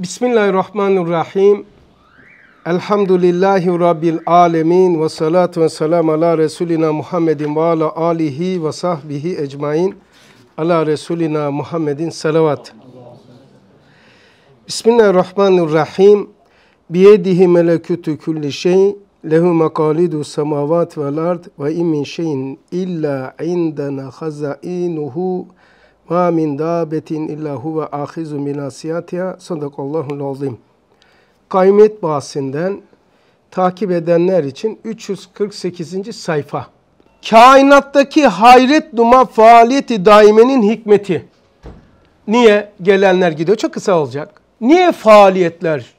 Bismillahirrahmanirrahim. Elhamdülillahi Rabbil alemin ve salatu ve selam ala Resulina Muhammedin ve ala alihi ve sahbihi ecmain. Ala Resulina Muhammedin salavat. Bismillahirrahmanirrahim. Biyedihi melekütü külli şey, lehu mekalidu semavat vel ard ve in şeyin illa indena hazainuhu ve Ma min dabetin illa huve ahizu minasiyatiha sadakallahu azim. Kaymiyet bahsinden takip edenler için 348. sayfa. Kainattaki hayret duma faaliyeti daimenin hikmeti. Niye gelenler gidiyor? Çok kısa olacak. Niye faaliyetler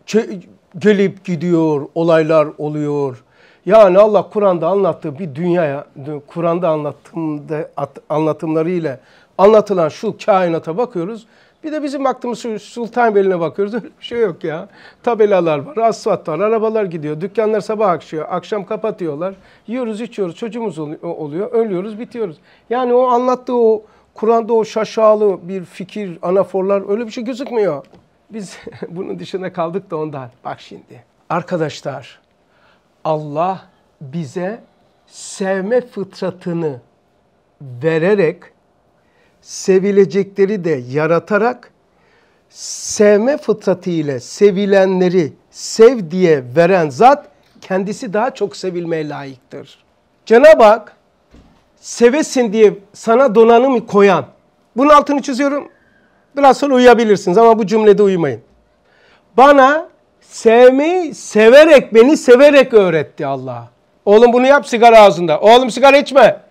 gelip gidiyor, olaylar oluyor? Yani Allah Kur'an'da anlattığı bir dünyaya, Kur'an'da anlattığımda anlatımlarıyla anlatılan şu kainata bakıyoruz. Bir de bizim Sultan Sultanbeyli'ne bakıyoruz. Öyle bir şey yok ya. Tabelalar var, asfalt var, arabalar gidiyor. Dükkanlar sabah akşıyor, akşam kapatıyorlar. Yiyoruz, içiyoruz, çocuğumuz oluyor. Ölüyoruz, bitiyoruz. Yani o anlattığı o Kur'an'da o şaşalı bir fikir, anaforlar öyle bir şey gözükmüyor. Biz bunun dışına kaldık da ondan. Bak şimdi. Arkadaşlar, Allah bize sevme fıtratını vererek sevilecekleri de yaratarak sevme fıtratı ile sevilenleri sev diye veren zat kendisi daha çok sevilmeye layıktır. Cenab-ı Hak sevesin diye sana donanım koyan, bunun altını çiziyorum, biraz sonra uyuyabilirsiniz ama bu cümlede uyumayın. Bana sevmeyi severek, beni severek öğretti Allah. Oğlum bunu yap sigara ağzında. Oğlum sigara içme.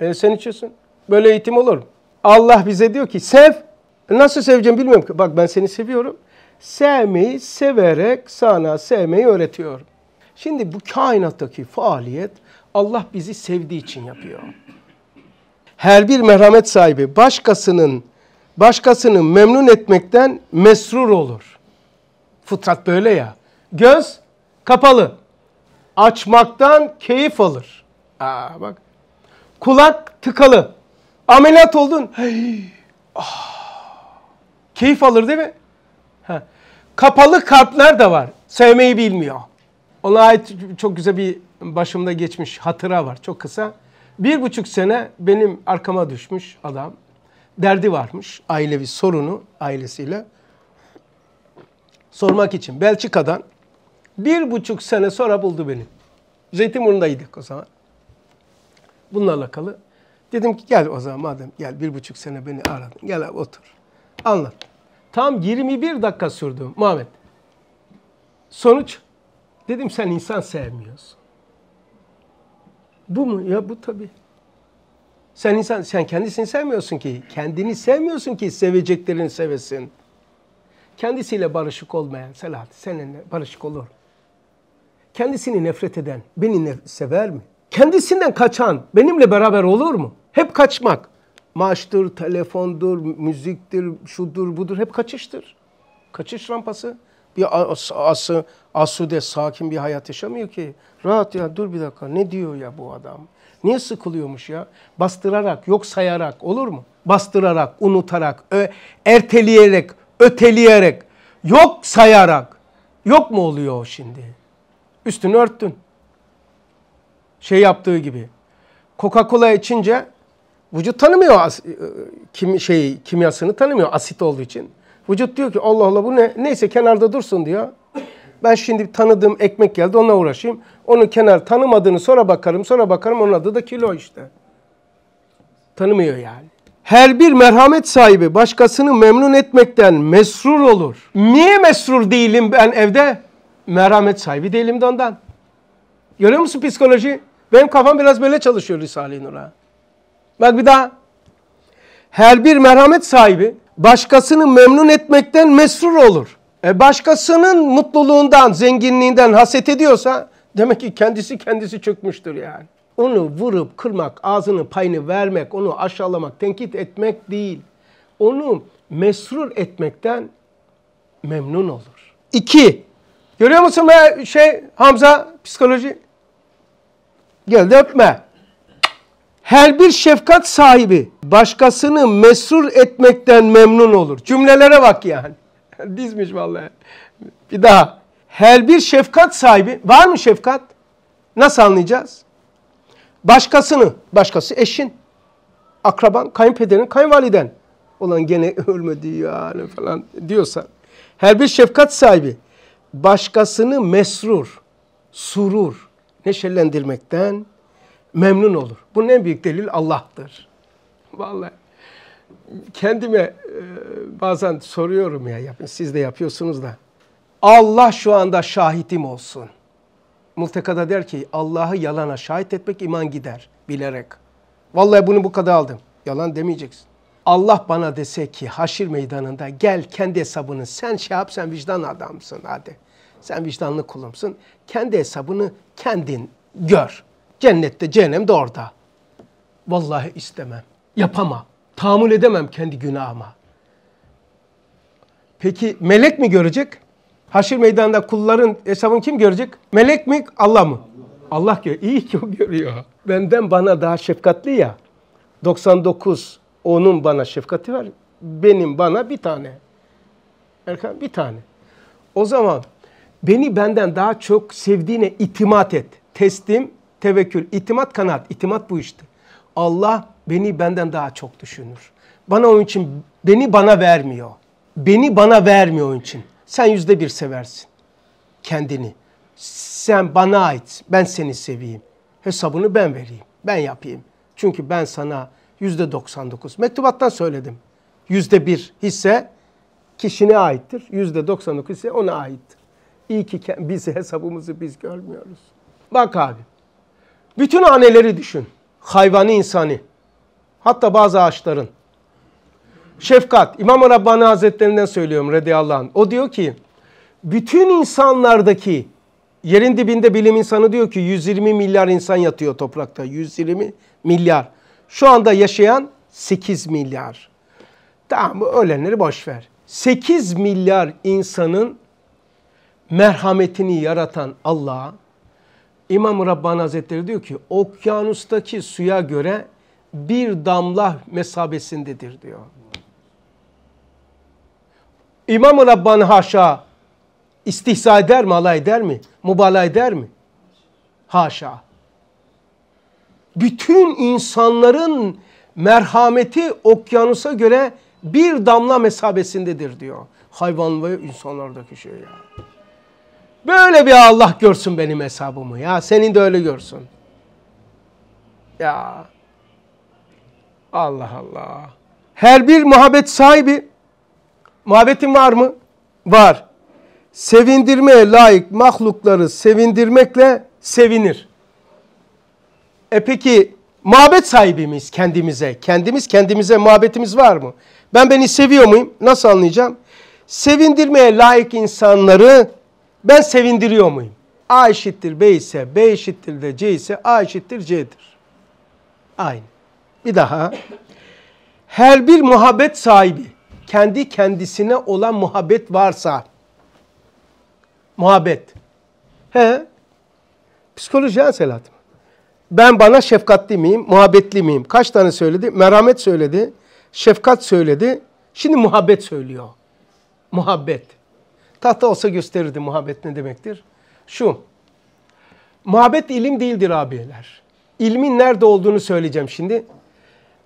E sen içiyorsun. Böyle eğitim olur mu? Allah bize diyor ki sev. E, nasıl seveceğim bilmiyorum ki. Bak ben seni seviyorum. Sevmeyi severek sana sevmeyi öğretiyorum. Şimdi bu kainattaki faaliyet Allah bizi sevdiği için yapıyor. Her bir merhamet sahibi başkasının başkasını memnun etmekten mesrur olur. Fıtrat böyle ya. Göz kapalı. Açmaktan keyif alır. Aa bak. Kulak tıkalı. Ameliyat oldun. Hey, ah. Keyif alır değil mi? Ha. Kapalı kalpler de var. Sevmeyi bilmiyor. Ona ait çok güzel bir başımda geçmiş hatıra var. Çok kısa. Bir buçuk sene benim arkama düşmüş adam. Derdi varmış. Ailevi sorunu ailesiyle. Sormak için Belçika'dan. Bir buçuk sene sonra buldu beni. Zeytinburnu'ndaydık o zaman. Bununla alakalı. Dedim ki gel o zaman madem gel bir buçuk sene beni aradın. Gel abi otur. Anlat. Tam 21 dakika sürdü Muhammed. Sonuç dedim sen insan sevmiyorsun. Bu mu? Ya bu tabii. Sen insan sen kendisini sevmiyorsun ki. Kendini sevmiyorsun ki seveceklerini sevesin. Kendisiyle barışık olmayan Selahat seninle barışık olur. Kendisini nefret eden beni sever mi? kendisinden kaçan benimle beraber olur mu? Hep kaçmak. Maaştır, telefondur, müziktir, şudur budur hep kaçıştır. Kaçış rampası. Bir as, as, asude, sakin bir hayat yaşamıyor ki. Rahat ya dur bir dakika ne diyor ya bu adam? Niye sıkılıyormuş ya? Bastırarak, yok sayarak olur mu? Bastırarak, unutarak, ö, erteleyerek, öteleyerek, yok sayarak. Yok mu oluyor şimdi? Üstünü örttün şey yaptığı gibi. Coca-Cola içince vücut tanımıyor e, kim şey kimyasını tanımıyor asit olduğu için. Vücut diyor ki Allah Allah bu ne? Neyse kenarda dursun diyor. Ben şimdi tanıdığım ekmek geldi onunla uğraşayım. Onu kenar tanımadığını sonra bakarım sonra bakarım onun adı da kilo işte. Tanımıyor yani. Her bir merhamet sahibi başkasını memnun etmekten mesrur olur. Niye mesrur değilim ben evde? Merhamet sahibi değilim de ondan. Görüyor musun psikoloji? Benim kafam biraz böyle çalışıyor Risale-i Nur'a. Bak bir daha. Her bir merhamet sahibi başkasını memnun etmekten mesrur olur. E başkasının mutluluğundan, zenginliğinden haset ediyorsa demek ki kendisi kendisi çökmüştür yani. Onu vurup kırmak, ağzını payını vermek, onu aşağılamak, tenkit etmek değil. Onu mesrur etmekten memnun olur. İki, görüyor musun be şey Hamza psikoloji? Gel de öpme. Her bir şefkat sahibi başkasını mesrur etmekten memnun olur. Cümlelere bak yani. Dizmiş vallahi. Bir daha. Her bir şefkat sahibi var mı şefkat? Nasıl anlayacağız? Başkasını, başkası eşin, akraban, kayınpederin, kayınvaliden olan gene ölmedi yani falan diyorsan. Her bir şefkat sahibi başkasını mesrur, surur, neşelendirmekten memnun olur. Bunun en büyük delil Allah'tır. Vallahi kendime e, bazen soruyorum ya yapın siz de yapıyorsunuz da. Allah şu anda şahitim olsun. Multekada der ki Allah'ı yalana şahit etmek iman gider bilerek. Vallahi bunu bu kadar aldım. Yalan demeyeceksin. Allah bana dese ki haşir meydanında gel kendi hesabını sen şey yap sen vicdan adamsın hadi. Sen vicdanlı kulumsun. Kendi hesabını kendin gör. Cennette, cehennemde orada. Vallahi istemem. Yapamam. Tahammül edemem kendi günahıma. Peki melek mi görecek? Haşir meydanında kulların hesabını kim görecek? Melek mi, Allah mı? Allah görüyor. İyi ki o görüyor. Benden bana daha şefkatli ya. 99 onun bana şefkati var. Benim bana bir tane. Erkan bir tane. O zaman Beni benden daha çok sevdiğine itimat et. Teslim, tevekkül, itimat, kanaat. itimat bu işte. Allah beni benden daha çok düşünür. Bana onun için beni bana vermiyor. Beni bana vermiyor onun için. Sen yüzde bir seversin kendini. Sen bana ait. Ben seni seveyim. Hesabını ben vereyim. Ben yapayım. Çünkü ben sana yüzde 99 mektubattan söyledim. Yüzde bir hisse kişine aittir. Yüzde 99 ise ona aittir. İyi ki biz hesabımızı biz görmüyoruz. Bak abi. Bütün haneleri düşün. Hayvanı insani. Hatta bazı ağaçların. Şefkat. İmam Rabbani Hazretlerinden söylüyorum radıyallahu anh. O diyor ki bütün insanlardaki yerin dibinde bilim insanı diyor ki 120 milyar insan yatıyor toprakta. 120 milyar. Şu anda yaşayan 8 milyar. Tamam ölenleri boş ver. 8 milyar insanın merhametini yaratan Allah İmam Rabbani Hazretleri diyor ki okyanustaki suya göre bir damla mesabesindedir diyor. İmam Rabbani haşa istihza eder mi, alay eder mi, mübalağa eder mi? Haşa. Bütün insanların merhameti okyanusa göre bir damla mesabesindedir diyor. Hayvan ve insanlardaki şey ya. Yani. Böyle bir Allah görsün benim hesabımı ya. Senin de öyle görsün. Ya. Allah Allah. Her bir muhabbet sahibi. Muhabbetin var mı? Var. Sevindirmeye layık mahlukları sevindirmekle sevinir. E peki muhabbet sahibimiz kendimize? Kendimiz kendimize muhabbetimiz var mı? Ben beni seviyor muyum? Nasıl anlayacağım? Sevindirmeye layık insanları ben sevindiriyor muyum? A eşittir B ise B eşittir de C ise A eşittir C'dir. Aynı. Bir daha. Her bir muhabbet sahibi kendi kendisine olan muhabbet varsa muhabbet. He? Psikoloji ha Selahattin. Ben bana şefkatli miyim, muhabbetli miyim? Kaç tane söyledi? Merhamet söyledi, şefkat söyledi. Şimdi muhabbet söylüyor. Muhabbet. Tahta olsa gösterirdi muhabbet ne demektir. Şu, muhabbet ilim değildir abiyeler. İlmin nerede olduğunu söyleyeceğim şimdi.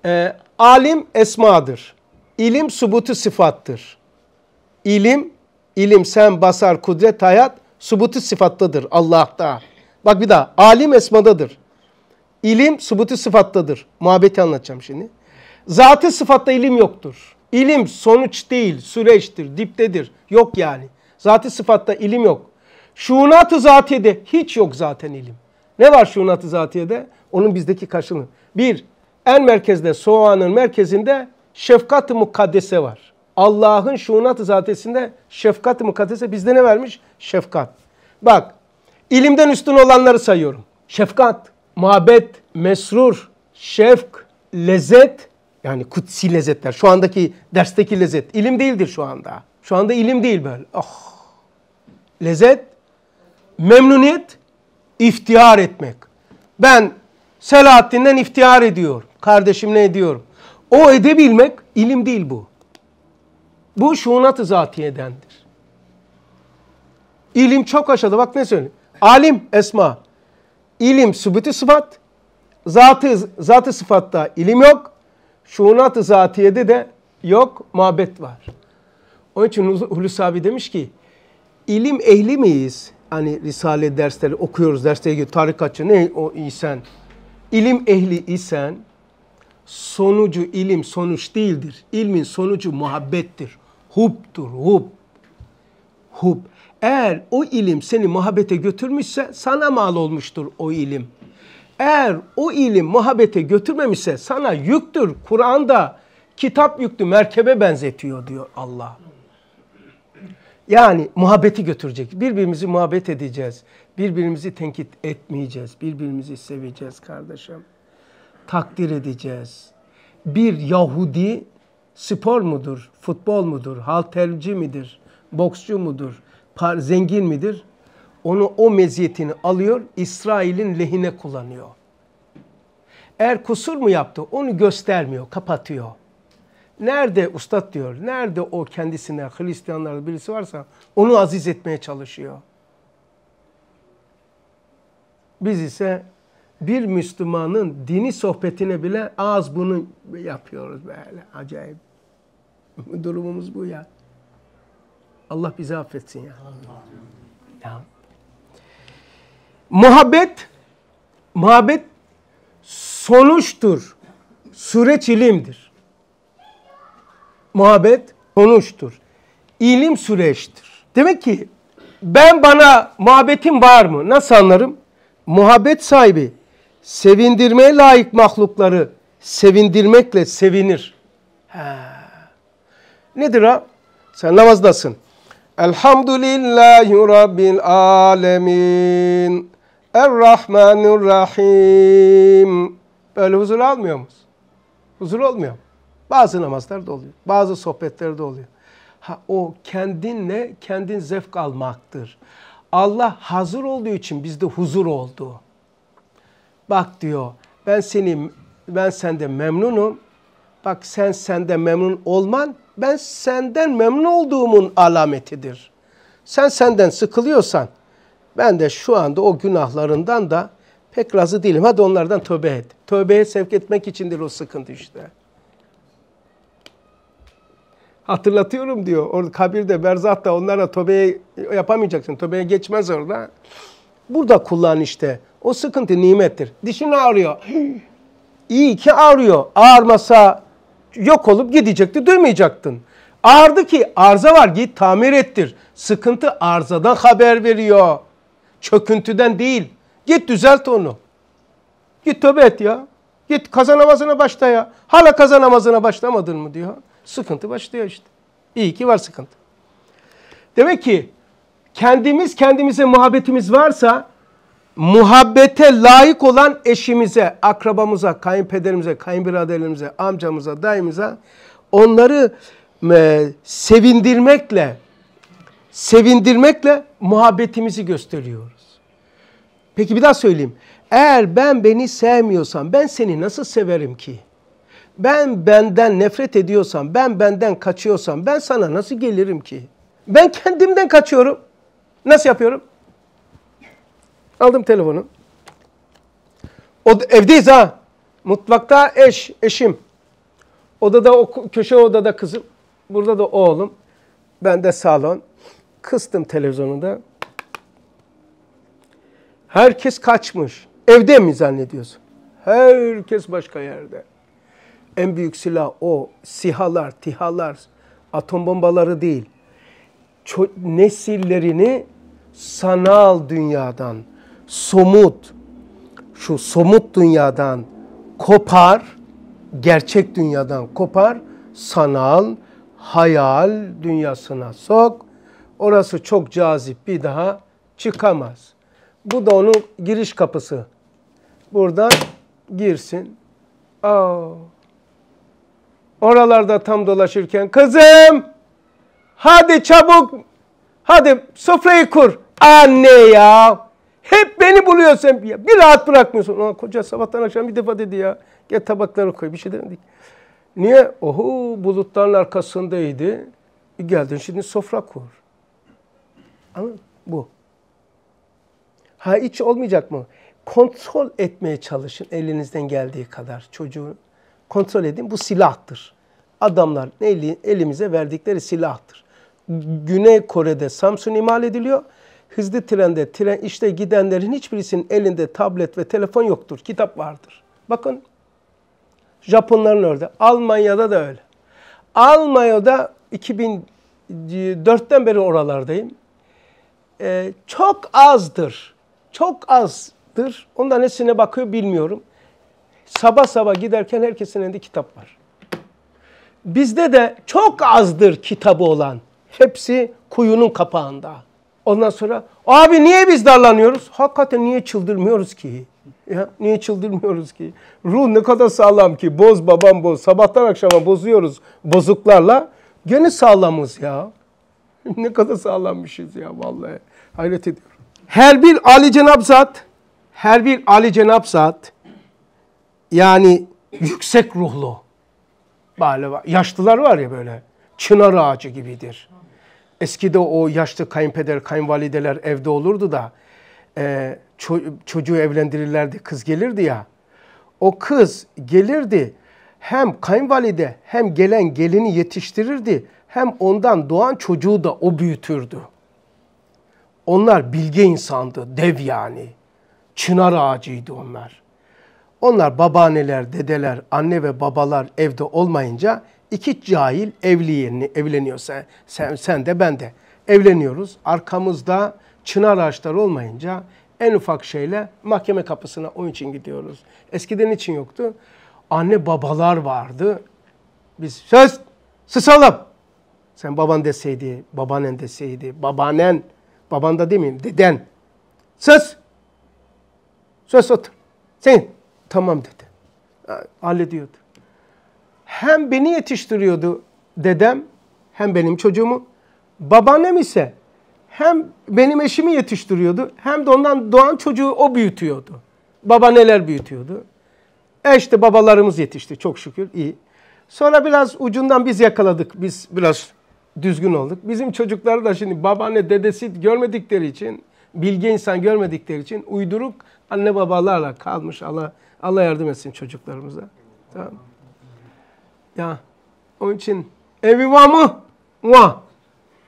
E, alim esmadır. İlim subutu sıfattır. İlim, ilim sen basar kudret hayat subutu sıfattadır Allah'ta. Bak bir daha alim esmadadır. İlim subutu sıfattadır. Muhabbeti anlatacağım şimdi. Zatı sıfatta ilim yoktur. İlim sonuç değil, süreçtir, diptedir. Yok yani. Zati sıfatta ilim yok. Şunat-ı zatiyede hiç yok zaten ilim. Ne var şunat-ı zatiyede? Onun bizdeki karşılığı. Bir, en merkezde soğanın merkezinde şefkat-ı mukaddese var. Allah'ın şunat-ı zatesinde şefkat-ı mukaddese bizde ne vermiş? Şefkat. Bak, ilimden üstün olanları sayıyorum. Şefkat, muhabbet, mesrur, şefk, lezzet, yani kutsi lezzetler. Şu andaki dersteki lezzet. ilim değildir şu anda. Şu anda ilim değil böyle. Oh lezzet, memnuniyet, iftihar etmek. Ben Selahattin'den iftihar ediyor, kardeşim ne ediyorum. O edebilmek ilim değil bu. Bu şunat ı zatiyedendir. İlim çok aşağıda. Bak ne söylüyor? Alim esma. İlim sübütü sıfat. Zatı, zatı sıfatta ilim yok. şunat ı zatiyede de yok. Mabet var. Onun için Hulusi abi demiş ki ilim ehli miyiz? Hani risale dersleri okuyoruz, derslere gidiyor. Tarikatçı ne o isen? İlim ehli isen sonucu ilim sonuç değildir. İlmin sonucu muhabbettir. hubdur, hub. Hub. Eğer o ilim seni muhabbete götürmüşse sana mal olmuştur o ilim. Eğer o ilim muhabbete götürmemişse sana yüktür. Kur'an'da kitap yüktü merkebe benzetiyor diyor Allah. Yani muhabbeti götürecek. Birbirimizi muhabbet edeceğiz. Birbirimizi tenkit etmeyeceğiz. Birbirimizi seveceğiz kardeşim. Takdir edeceğiz. Bir Yahudi spor mudur, futbol mudur, halterci midir, boksçu mudur, zengin midir? Onu o meziyetini alıyor, İsrail'in lehine kullanıyor. Eğer kusur mu yaptı onu göstermiyor, kapatıyor. Nerede ustad diyor, nerede o kendisine Hristiyanlarda birisi varsa onu aziz etmeye çalışıyor. Biz ise bir Müslümanın dini sohbetine bile az bunu yapıyoruz böyle acayip. Durumumuz bu ya. Allah bizi affetsin ya. ya. Muhabbet, muhabbet sonuçtur. Süreç ilimdir muhabbet konuştur. İlim süreçtir. Demek ki ben bana muhabbetin var mı? Nasıl anlarım? Muhabbet sahibi sevindirmeye layık mahlukları sevindirmekle sevinir. Ha. Nedir ha? Sen namazdasın. Elhamdülillahi Rabbil alemin. Errahmanirrahim. Böyle huzur almıyor musun? Huzur olmuyor mu? Bazı namazlar da oluyor. Bazı sohbetler de oluyor. Ha, o kendinle kendin zevk almaktır. Allah hazır olduğu için bizde huzur oldu. Bak diyor ben seni ben sende memnunum. Bak sen sende memnun olman ben senden memnun olduğumun alametidir. Sen senden sıkılıyorsan ben de şu anda o günahlarından da pek razı değilim. Hadi onlardan tövbe et. Tövbeye sevk etmek içindir o sıkıntı işte. Hatırlatıyorum diyor. Orada kabirde, berzatta onlara tövbeye yapamayacaksın. Tövbeye geçmez orada. Burada kullan işte. O sıkıntı nimettir. Dişin ağrıyor. İyi ki ağrıyor. ağrmasa yok olup gidecekti, duymayacaktın. ağrdı ki arıza var git tamir ettir. Sıkıntı arızadan haber veriyor. Çöküntüden değil. Git düzelt onu. Git tövbe et ya. Git kazanamazına başla ya. Hala kazanamazına başlamadın mı diyor. Sıkıntı başlıyor işte. İyi ki var sıkıntı. Demek ki kendimiz kendimize muhabbetimiz varsa muhabbete layık olan eşimize, akrabamıza, kayınpederimize, kayınbiraderimize, amcamıza, dayımıza onları e, sevindirmekle sevindirmekle muhabbetimizi gösteriyoruz. Peki bir daha söyleyeyim. Eğer ben beni sevmiyorsam ben seni nasıl severim ki? ben benden nefret ediyorsan, ben benden kaçıyorsan ben sana nasıl gelirim ki? Ben kendimden kaçıyorum. Nasıl yapıyorum? Aldım telefonu. O evdeyiz ha. Mutlakta eş, eşim. Odada o köşe odada kızım. Burada da oğlum. Ben de salon. Kıstım televizyonunda. Herkes kaçmış. Evde mi zannediyorsun? Herkes başka yerde en büyük silah o sihalar, tihalar, atom bombaları değil. Ço- nesillerini sanal dünyadan, somut, şu somut dünyadan kopar, gerçek dünyadan kopar, sanal, hayal dünyasına sok. Orası çok cazip bir daha çıkamaz. Bu da onun giriş kapısı. Buradan girsin. Aa. Oralarda tam dolaşırken kızım hadi çabuk hadi sofrayı kur. Anne ya hep beni buluyorsun ya. Bir rahat bırakmıyorsun. Ulan koca sabahtan akşam bir defa dedi ya. Gel tabakları koy bir şey demedik. Niye? Oho bulutların arkasındaydı. E geldin şimdi sofra kur. Ama bu. Ha hiç olmayacak mı? Kontrol etmeye çalışın elinizden geldiği kadar çocuğu kontrol edin. Bu silahtır. Adamlar eli, elimize verdikleri silahtır. Güney Kore'de Samsung imal ediliyor. Hızlı trende, tren işte gidenlerin hiçbirisinin elinde tablet ve telefon yoktur. Kitap vardır. Bakın Japonların öyle Almanya'da da öyle. Almanya'da 2004'ten beri oralardayım. Ee, çok azdır. Çok azdır. onda nesine bakıyor bilmiyorum. Sabah sabah giderken herkesin elinde kitap var. Bizde de çok azdır kitabı olan. Hepsi kuyunun kapağında. Ondan sonra abi niye biz darlanıyoruz? Hakikaten niye çıldırmıyoruz ki? Ya niye çıldırmıyoruz ki? Ruh ne kadar sağlam ki. Boz babam boz. Sabahtan akşama bozuyoruz bozuklarla. Gene sağlamız ya. ne kadar sağlammışız ya vallahi. Hayret ediyorum. Her bir Ali Cenab Zat, her bir Ali Cenab Zat yani yüksek ruhlu böyle yaşlılar var ya böyle çınar ağacı gibidir. Eskide o yaşlı kayınpeder, kayınvalideler evde olurdu da e, ço çocuğu evlendirirlerdi, kız gelirdi ya. O kız gelirdi hem kayınvalide hem gelen gelini yetiştirirdi hem ondan doğan çocuğu da o büyütürdü. Onlar bilge insandı, dev yani. Çınar ağacıydı onlar. Onlar babaanneler, dedeler, anne ve babalar evde olmayınca iki cahil evliye evleniyorsa sen, sen de ben de evleniyoruz. Arkamızda çınar ağaçları olmayınca en ufak şeyle mahkeme kapısına onun için gidiyoruz. Eskiden için yoktu. Anne babalar vardı. Biz söz susalım. Sen baban deseydi, babaannen deseydi, babaannen, baban da demeyeyim, deden. Söz. Söz otur. Senin. Tamam dedi. Hallediyordu. Hem beni yetiştiriyordu dedem hem benim çocuğumu. Babaannem ise hem benim eşimi yetiştiriyordu hem de ondan doğan çocuğu o büyütüyordu. Baba neler büyütüyordu. E işte babalarımız yetişti çok şükür iyi. Sonra biraz ucundan biz yakaladık. Biz biraz düzgün olduk. Bizim çocukları da şimdi babaanne dedesi görmedikleri için, bilge insan görmedikleri için uyduruk anne babalarla kalmış. Allah Allah yardım etsin çocuklarımıza. Tamam. Ya onun için evi var mı? Var.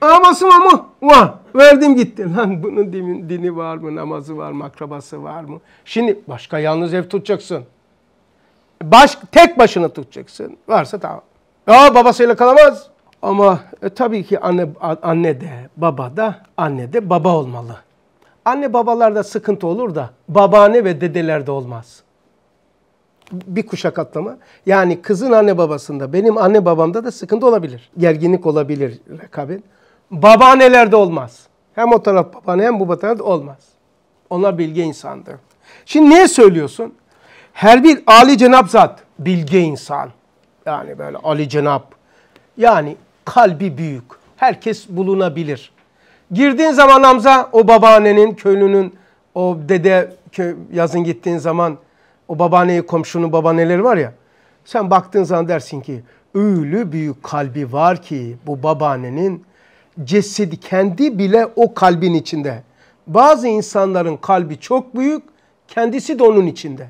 Aması var mı? Var. Verdim gitti. Lan bunun dini, dini var mı? Namazı var mı? Akrabası var mı? Şimdi başka yalnız ev tutacaksın. Baş, tek başına tutacaksın. Varsa tamam. Ya babasıyla kalamaz. Ama e, tabii ki anne, anne de baba da anne de baba olmalı. Anne babalarda sıkıntı olur da babaanne ve dedelerde olmaz bir kuşak atlama. Yani kızın anne babasında, benim anne babamda da sıkıntı olabilir. Gerginlik olabilir rekabet. Babaannelerde olmaz. Hem o taraf babaanne hem bu taraf olmaz. Onlar bilge insandır. Şimdi niye söylüyorsun? Her bir Ali Cenab zat bilge insan. Yani böyle Ali Cenab. Yani kalbi büyük. Herkes bulunabilir. Girdiğin zaman Hamza o babaannenin, köylünün, o dede köy, yazın gittiğin zaman o babaanneyi komşunun babaanneleri var ya. Sen baktığın zaman dersin ki öyle büyük kalbi var ki bu babaannenin cesedi kendi bile o kalbin içinde. Bazı insanların kalbi çok büyük, kendisi de onun içinde.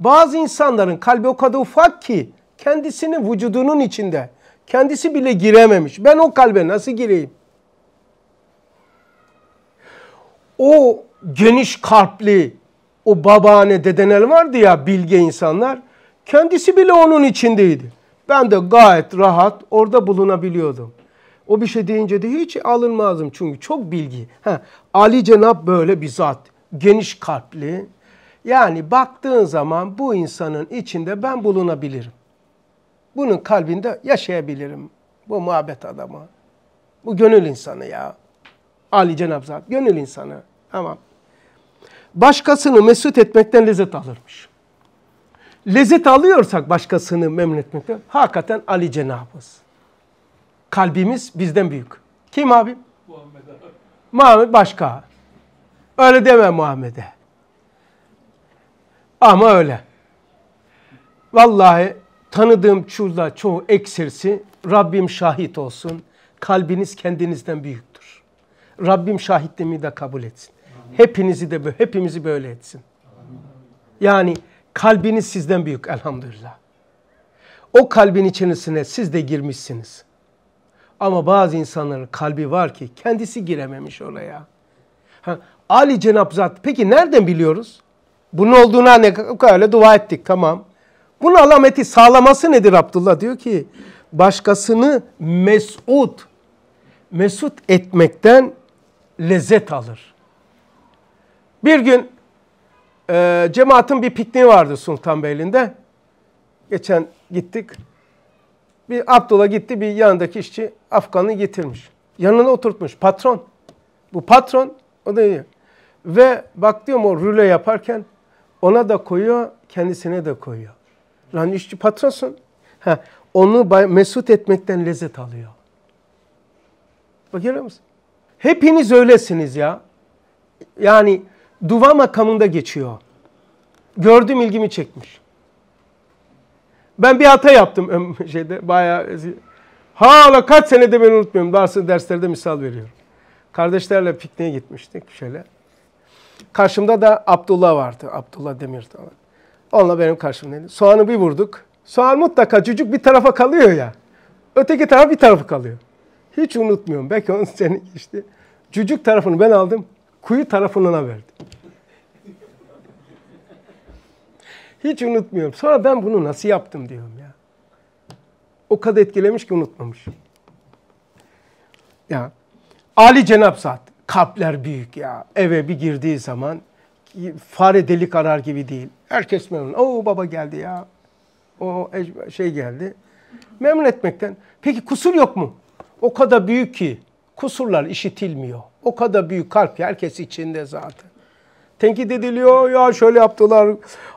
Bazı insanların kalbi o kadar ufak ki kendisinin vücudunun içinde. Kendisi bile girememiş. Ben o kalbe nasıl gireyim? O geniş kalpli, o babaanne dedenel vardı ya bilge insanlar. Kendisi bile onun içindeydi. Ben de gayet rahat orada bulunabiliyordum. O bir şey deyince de hiç alınmazdım çünkü çok bilgi. Ha, Ali Cenap böyle bir zat. Geniş kalpli. Yani baktığın zaman bu insanın içinde ben bulunabilirim. Bunun kalbinde yaşayabilirim. Bu muhabbet adamı. Bu gönül insanı ya. Ali Cenab zat gönül insanı. Tamam başkasını mesut etmekten lezzet alırmış. Lezzet alıyorsak başkasını memnun etmekten hakikaten Ali Cenabız. Kalbimiz bizden büyük. Kim abi? Muhammed abi. Muhammed başka. Öyle deme Muhammed'e. Ama öyle. Vallahi tanıdığım çulda çoğu eksirsi Rabbim şahit olsun. Kalbiniz kendinizden büyüktür. Rabbim şahitliğimi de kabul etsin. Hepinizi de hepimizi böyle etsin. Yani kalbiniz sizden büyük elhamdülillah. O kalbin içerisine siz de girmişsiniz. Ama bazı insanların kalbi var ki kendisi girememiş oraya. Ha, Ali cenab Zat peki nereden biliyoruz? Bunun olduğuna ne öyle dua ettik tamam. Bunun alameti sağlaması nedir Abdullah? Diyor ki başkasını mesut, mesut etmekten lezzet alır. Bir gün e, cemaatin bir pikniği vardı Sultanbeyli'nde. Geçen gittik. Bir Abdullah gitti bir yanındaki işçi Afgan'ı getirmiş. Yanına oturtmuş patron. Bu patron o da iyi. Ve bak diyorum o rüle yaparken ona da koyuyor kendisine de koyuyor. Lan işçi patronsun. Ha, onu mesut etmekten lezzet alıyor. Bak görüyor musun? Hepiniz öylesiniz ya. Yani duva makamında geçiyor. Gördüm ilgimi çekmiş. Ben bir hata yaptım şeyde bayağı hala kaç senede ben unutmuyorum. Daha derslerde misal veriyorum. Kardeşlerle pikniğe gitmiştik şöyle. Karşımda da Abdullah vardı. Abdullah Demir falan. Onunla benim karşımdaydı. Soğanı bir vurduk. Soğan mutlaka cücük bir tarafa kalıyor ya. Öteki taraf bir tarafı kalıyor. Hiç unutmuyorum. Belki onun senin işte. Cücük tarafını ben aldım kuyu tarafına verdi. Hiç unutmuyorum. Sonra ben bunu nasıl yaptım diyorum ya. O kadar etkilemiş ki unutmamış. Ya Ali Cenab Zat kalpler büyük ya. Eve bir girdiği zaman fare delik arar gibi değil. Herkes memnun. Oo baba geldi ya. O şey geldi. Memnun etmekten. Peki kusur yok mu? O kadar büyük ki kusurlar işitilmiyor. O kadar büyük kalp herkes içinde zaten. Tenkit ediliyor ya şöyle yaptılar.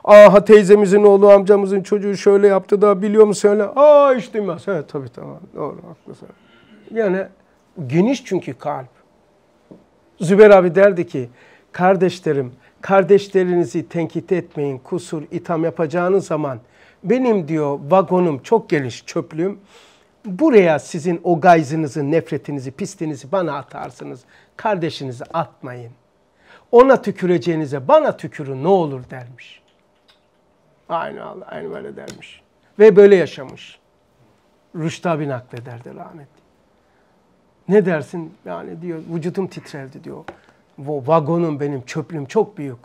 Aha teyzemizin oğlu amcamızın çocuğu şöyle yaptı da biliyor musun öyle? Aa işte duymaz. Evet tabii tamam doğru haklısın. Yani geniş çünkü kalp. Zübeyir abi derdi ki kardeşlerim kardeşlerinizi tenkit etmeyin kusur itham yapacağınız zaman benim diyor vagonum çok geniş çöplüğüm buraya sizin o gayzınızı, nefretinizi, pisliğinizi bana atarsınız kardeşinizi atmayın. Ona tüküreceğinize bana tükürün ne olur dermiş. Aynı Allah, aynı böyle dermiş. Ve böyle yaşamış. Rüştabi naklederdi rahmetli. Ne dersin yani diyor vücudum titrerdi diyor. Bu vagonum benim çöplüm çok büyük.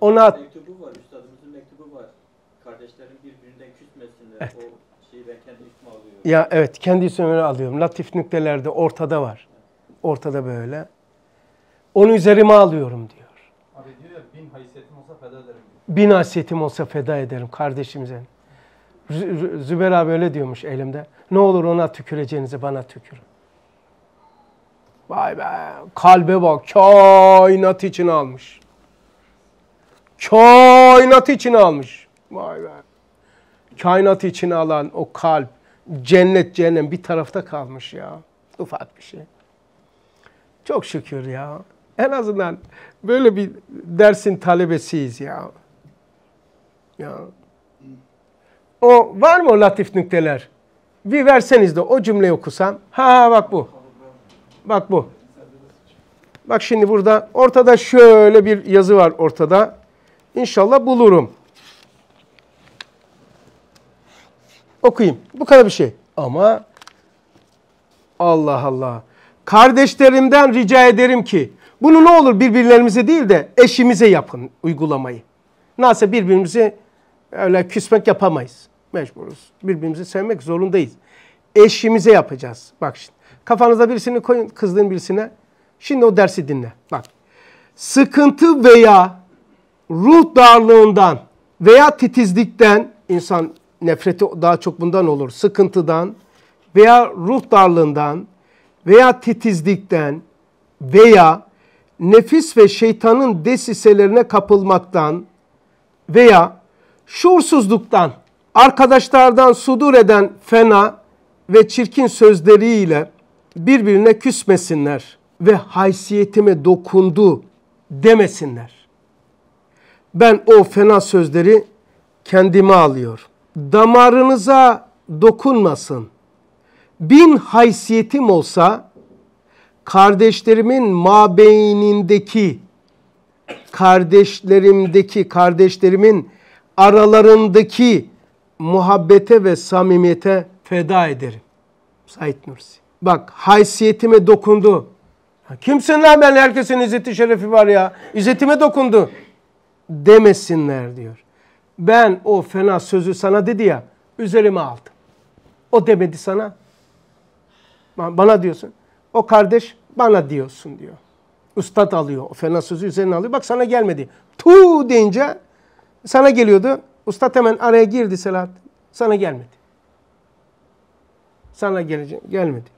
Ona mektubu var, üstadımızın mektubu var. Kardeşlerin birbirinden küsmesinler. Evet. O şeyi ben kendi üstüme alıyorum. Ya evet kendi üstüme alıyorum. Latif nüktelerde ortada var. Ortada böyle. Onu üzerime alıyorum diyor. Abi diyor bin haysiyetim olsa feda ederim. Diyor. Bin haysiyetim olsa feda ederim kardeşimize. Zübeyir abi öyle diyormuş elimde. Ne olur ona tüküreceğinizi bana tükürün. Vay be kalbe bak kainat için almış. Kainat için almış. Vay be. Kainat için alan o kalp cennet cehennem bir tarafta kalmış ya. Ufak bir şey. Çok şükür ya. En azından böyle bir dersin talebesiyiz ya. Ya. O var mı o latif nükteler? Bir verseniz de o cümleyi okusam. Ha bak bu. Bak bu. Bak şimdi burada ortada şöyle bir yazı var ortada. İnşallah bulurum. Okuyayım. Bu kadar bir şey. Ama Allah Allah. Kardeşlerimden rica ederim ki bunu ne olur birbirlerimize değil de eşimize yapın uygulamayı. Nasıl birbirimizi öyle küsmek yapamayız. Mecburuz. Birbirimizi sevmek zorundayız. Eşimize yapacağız. Bak şimdi. Kafanıza birisini koyun kızdığın birisine. Şimdi o dersi dinle. Bak. Sıkıntı veya ruh darlığından veya titizlikten insan nefreti daha çok bundan olur. Sıkıntıdan veya ruh darlığından veya titizlikten veya nefis ve şeytanın desiselerine kapılmaktan veya şuursuzluktan arkadaşlardan sudur eden fena ve çirkin sözleriyle birbirine küsmesinler ve haysiyetime dokundu demesinler. Ben o fena sözleri kendime alıyor. Damarınıza dokunmasın. Bin haysiyetim olsa kardeşlerimin mabeynindeki kardeşlerimdeki kardeşlerimin aralarındaki muhabbete ve samimiyete feda ederim. Said Nursi. Bak haysiyetime dokundu. Kimsin lan ben herkesin izzeti şerefi var ya. İzzetime dokundu. Demesinler diyor. Ben o fena sözü sana dedi ya üzerime aldım. O demedi sana. Bana diyorsun. O kardeş bana diyorsun diyor. Ustad alıyor. O fena sözü üzerine alıyor. Bak sana gelmedi. Tu deyince sana geliyordu. Ustad hemen araya girdi Selahattin. Sana gelmedi. Sana gelece gelmedi.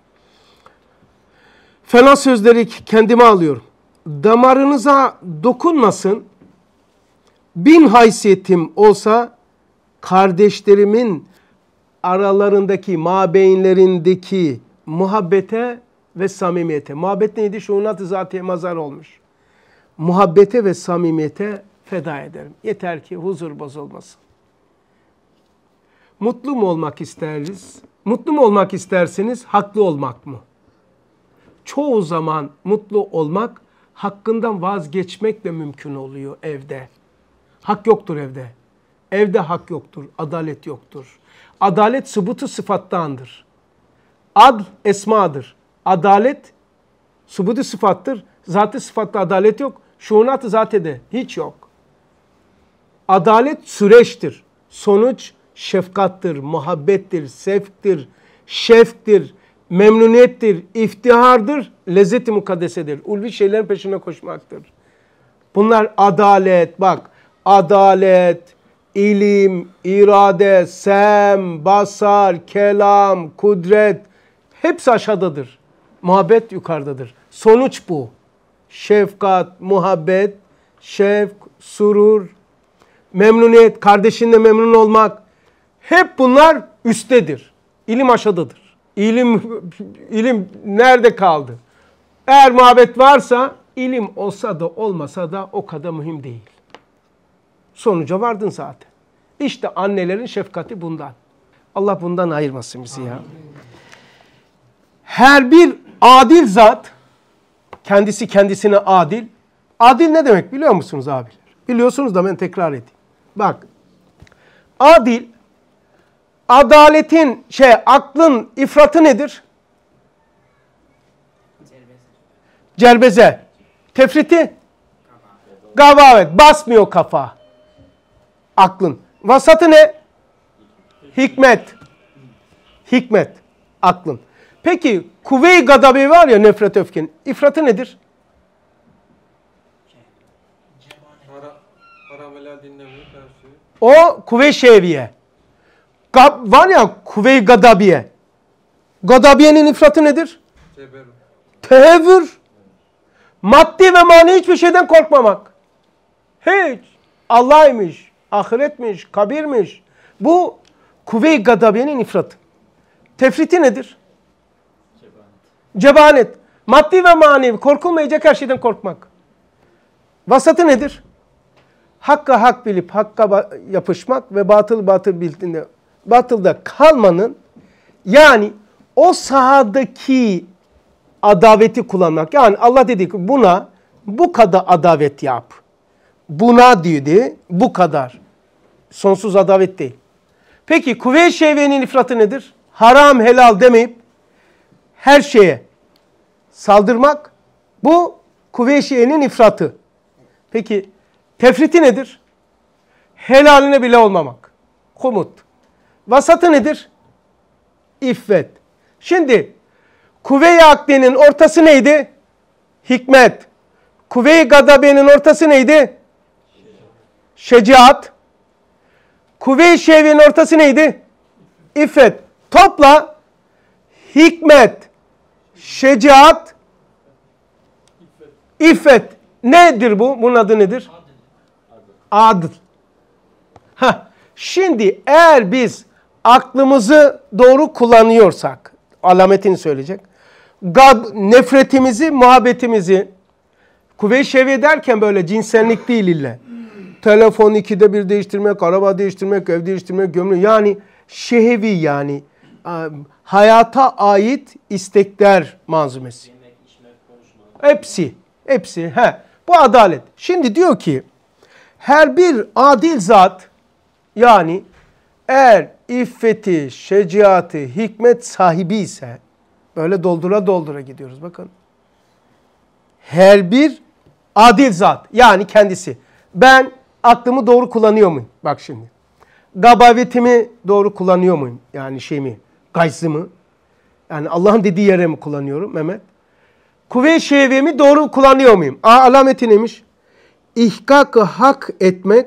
Fena sözleri kendime alıyorum. Damarınıza dokunmasın. Bin haysiyetim olsa kardeşlerimin aralarındaki mabeynlerindeki muhabbete ve samimiyete. Muhabbet neydi? Şuunat-ı zatiye mazar olmuş. Muhabbete ve samimiyete feda ederim. Yeter ki huzur bozulmasın. Mutlu mu olmak isteriz? Mutlu mu olmak istersiniz? Haklı olmak mı? Çoğu zaman mutlu olmak hakkından vazgeçmek de mümkün oluyor evde. Hak yoktur evde. Evde hak yoktur, adalet yoktur. Adalet sıbutu sıfattandır. Ad esmadır. Adalet subudu sıfattır. Zatı sıfatta adalet yok. Şuunat-ı zatede hiç yok. Adalet süreçtir. Sonuç şefkattır, muhabbettir, sevktir, şeftir, memnuniyettir, iftihardır, lezzeti mukaddesedir. Ulvi şeylerin peşine koşmaktır. Bunlar adalet, bak adalet, ilim, irade, sem, basar, kelam, kudret hepsi aşağıdadır muhabbet yukarıdadır. Sonuç bu. Şefkat, muhabbet, şefk, surur, memnuniyet, kardeşinle memnun olmak hep bunlar üsttedir. İlim aşağıdadır. İlim ilim nerede kaldı? Eğer muhabbet varsa ilim olsa da olmasa da o kadar mühim değil. Sonuca vardın zaten. İşte annelerin şefkati bundan. Allah bundan ayırmasın bizi ya. Her bir adil zat kendisi kendisine adil. Adil ne demek biliyor musunuz abiler? Biliyorsunuz da ben tekrar edeyim. Bak adil adaletin şey aklın ifratı nedir? Celbeze. Tefriti? Gavavet. Basmıyor kafa. Aklın. Vasatı ne? Hikmet. Hikmet. Aklın. Peki kuvve-i gadabi var ya nefret öfken İfratı nedir? O kuvve-i şeviye. Gab, var ya kuvve-i gadabiye. Gadabiyenin ifratı nedir? Tehevvür. Maddi ve mani hiçbir şeyden korkmamak. Hiç. Allah'ymış, ahiretmiş, kabirmiş. Bu kuvve-i gadabiyenin ifratı. Tefriti nedir? Cebanet. Maddi ve manevi. Korkulmayacak her şeyden korkmak. Vasatı nedir? Hakka hak bilip hakka yapışmak ve batıl batıl bildiğinde batılda kalmanın yani o sahadaki adaveti kullanmak. Yani Allah dedi ki buna bu kadar adavet yap. Buna dedi bu kadar. Sonsuz adavet değil. Peki kuvve-i şevvenin ifratı nedir? Haram helal demeyip her şeye saldırmak bu kuvve-i şiyenin ifratı. Peki tefriti nedir? Helaline bile olmamak. Komut. Vasatı nedir? İffet. Şimdi kuvve-i akdenin ortası neydi? Hikmet. Kuvve-i gadabenin ortası neydi? Şecaat. Kuvve-i şevinin ortası neydi? İffet. Topla hikmet, şecaat, iffet. Nedir bu? Bunun adı nedir? Adıl. Ha Şimdi eğer biz aklımızı doğru kullanıyorsak, alametini söyleyecek. Gab, nefretimizi, muhabbetimizi, kuvve-i derken böyle cinsellik değil ille Telefon ikide bir değiştirmek, araba değiştirmek, ev değiştirmek, gömlek. Yani şehvi yani hayata ait istekler malzemesi. Yemek, içmek, hepsi, hepsi. He. Bu adalet. Şimdi diyor ki her bir adil zat yani eğer iffeti, şecaati, hikmet sahibi ise böyle doldura doldura gidiyoruz bakın. Her bir adil zat yani kendisi. Ben aklımı doğru kullanıyor muyum? Bak şimdi. Gabavetimi doğru kullanıyor muyum? Yani şeyimi mı? Yani Allah'ın dediği yere mi kullanıyorum Mehmet? Kuvve-i şeviyemi doğru kullanıyor muyum? A alameti neymiş? İhkakı hak etmek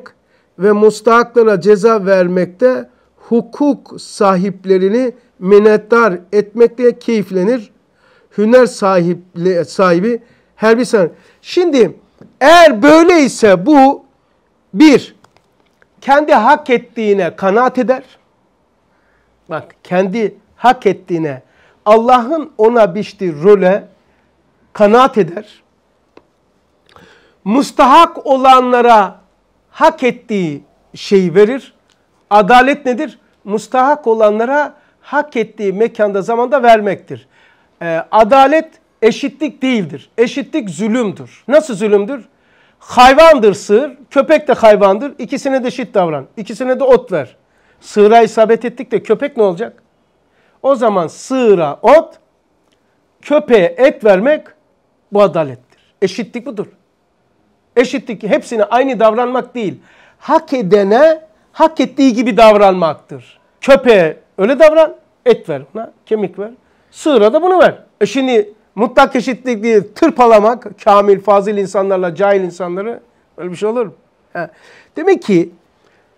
ve mustahaklara ceza vermekte hukuk sahiplerini minnettar etmekle keyiflenir. Hüner sahiple, sahibi her bir saniye. Şimdi eğer böyleyse bu bir, kendi hak ettiğine kanaat eder bak kendi hak ettiğine Allah'ın ona biçtiği role kanaat eder. Mustahak olanlara hak ettiği şeyi verir. Adalet nedir? Mustahak olanlara hak ettiği mekanda zamanda vermektir. Ee, adalet eşitlik değildir. Eşitlik zulümdür. Nasıl zulümdür? Hayvandır sığır, köpek de hayvandır. İkisine de eşit davran, ikisine de ot ver. Sığıra isabet ettik de köpek ne olacak? O zaman sığıra ot, köpeğe et vermek bu adalettir. Eşitlik budur. Eşitlik hepsine aynı davranmak değil. Hak edene hak ettiği gibi davranmaktır. Köpeğe öyle davran, et ver ona, kemik ver. Sığıra da bunu ver. E şimdi mutlak eşitlikliği tırpalamak, kamil, fazil insanlarla cahil insanları öyle bir şey olur mu? Demek ki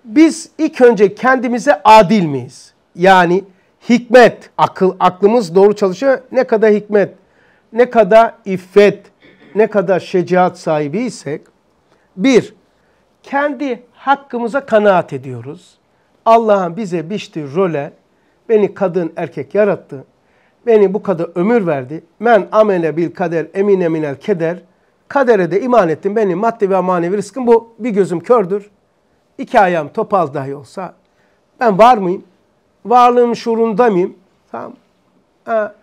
biz ilk önce kendimize adil miyiz? Yani hikmet, akıl, aklımız doğru çalışıyor. Ne kadar hikmet, ne kadar iffet, ne kadar şecaat sahibiysek. Bir, kendi hakkımıza kanaat ediyoruz. Allah'ın bize biçtiği role beni kadın erkek yarattı. Beni bu kadar ömür verdi. Men amele bil kader emin minel keder. Kadere de iman ettim. Benim maddi ve manevi rızkım bu. Bir gözüm kördür iki ayağım topal dahi olsa ben var mıyım? Varlığım şuurunda mıyım? Tamam. Ha.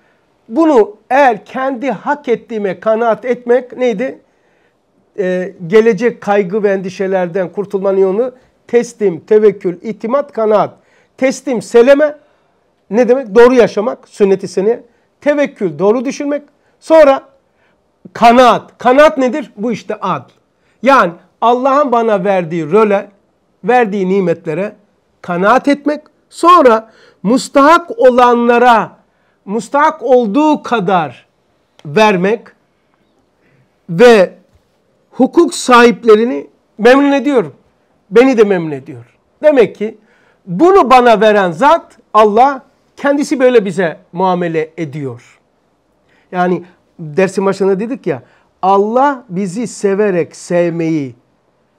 Bunu eğer kendi hak ettiğime kanaat etmek neydi? Ee, gelecek kaygı ve endişelerden kurtulmanın yolu teslim, tevekkül, itimat, kanaat. Teslim, seleme ne demek? Doğru yaşamak, sünneti seni. Tevekkül, doğru düşünmek. Sonra kanaat. Kanaat nedir? Bu işte ad. Yani Allah'ın bana verdiği role verdiği nimetlere kanaat etmek, sonra mustahak olanlara mustahak olduğu kadar vermek ve hukuk sahiplerini memnun ediyorum. Beni de memnun ediyor. Demek ki bunu bana veren zat Allah kendisi böyle bize muamele ediyor. Yani dersin başında dedik ya Allah bizi severek sevmeyi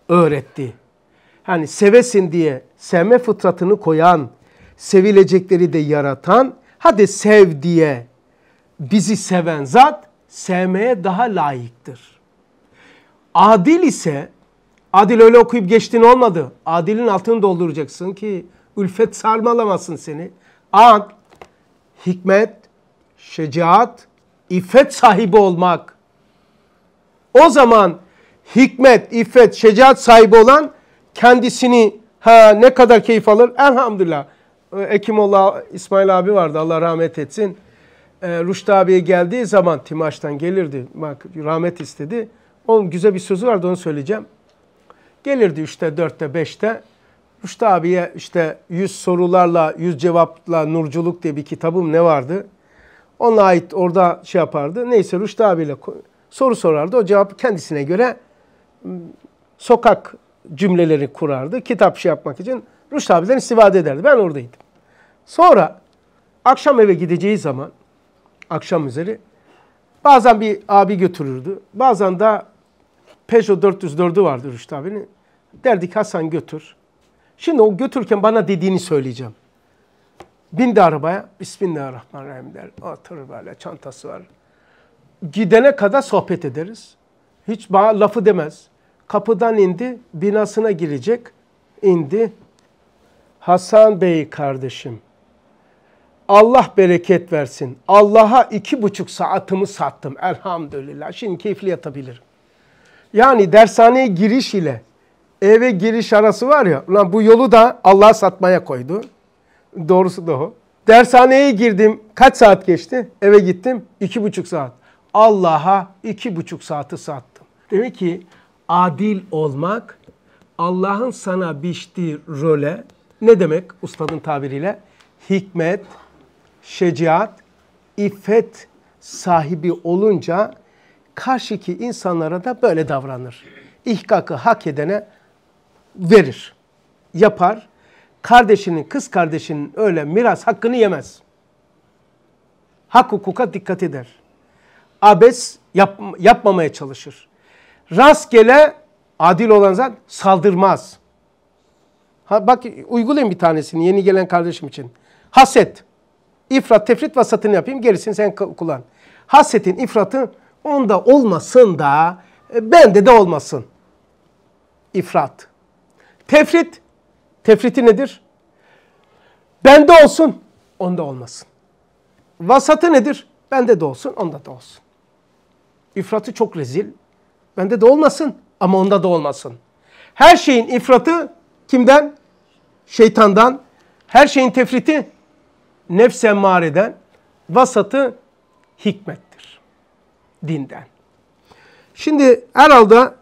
öğretti hani sevesin diye sevme fıtratını koyan, sevilecekleri de yaratan, hadi sev diye bizi seven zat sevmeye daha layıktır. Adil ise, adil öyle okuyup geçtin olmadı. Adilin altını dolduracaksın ki ülfet sarmalamasın seni. An, hikmet, şecaat, iffet sahibi olmak. O zaman hikmet, iffet, şecaat sahibi olan kendisini ha ne kadar keyif alır? Elhamdülillah. Ee, Ekimullah İsmail abi vardı Allah rahmet etsin. E, ee, Ruşt abiye geldiği zaman Timaş'tan gelirdi. Bak rahmet istedi. Onun güzel bir sözü vardı onu söyleyeceğim. Gelirdi 3'te, dörtte beşte. Ruşt abiye işte yüz sorularla, yüz cevapla Nurculuk diye bir kitabım ne vardı? Ona ait orada şey yapardı. Neyse Ruşt abiyle soru sorardı. O cevabı kendisine göre ıı, sokak cümleleri kurardı. Kitap şey yapmak için Rüşt abiden istifade ederdi. Ben oradaydım. Sonra akşam eve gideceği zaman akşam üzeri bazen bir abi götürürdü. Bazen de Peugeot 404'ü vardı Rüştü abinin. Derdik Hasan götür. Şimdi o götürürken bana dediğini söyleyeceğim. Bindi arabaya. Bismillahirrahmanirrahim der. Oturur böyle çantası var. Gidene kadar sohbet ederiz. Hiç bana lafı demez. Kapıdan indi, binasına girecek. indi. Hasan Bey kardeşim, Allah bereket versin. Allah'a iki buçuk saatimi sattım elhamdülillah. Şimdi keyifli yatabilirim. Yani dershaneye giriş ile eve giriş arası var ya. Ulan bu yolu da Allah'a satmaya koydu. Doğrusu da o. Dershaneye girdim. Kaç saat geçti? Eve gittim. iki buçuk saat. Allah'a iki buçuk saati sattım. Demek ki adil olmak Allah'ın sana biçtiği role ne demek ustadın tabiriyle? Hikmet, şeciat, iffet sahibi olunca karşıki insanlara da böyle davranır. İhkakı hak edene verir, yapar. Kardeşinin, kız kardeşinin öyle miras hakkını yemez. Hak hukuka dikkat eder. Abes yap, yapmamaya çalışır rastgele adil olan zat saldırmaz. Ha, bak uygulayın bir tanesini yeni gelen kardeşim için. Haset. İfrat, tefrit vasatını yapayım. Gerisini sen kullan. Hasetin, ifratın onda olmasın da e, bende de olmasın. İfrat. Tefrit. Tefriti nedir? Bende olsun, onda olmasın. Vasatı nedir? Bende de olsun, onda da olsun. İfratı çok rezil, Bende de olmasın ama onda da olmasın. Her şeyin ifratı kimden? Şeytandan. Her şeyin tefriti nefs emmareden. Vasatı hikmettir. Dinden. Şimdi herhalde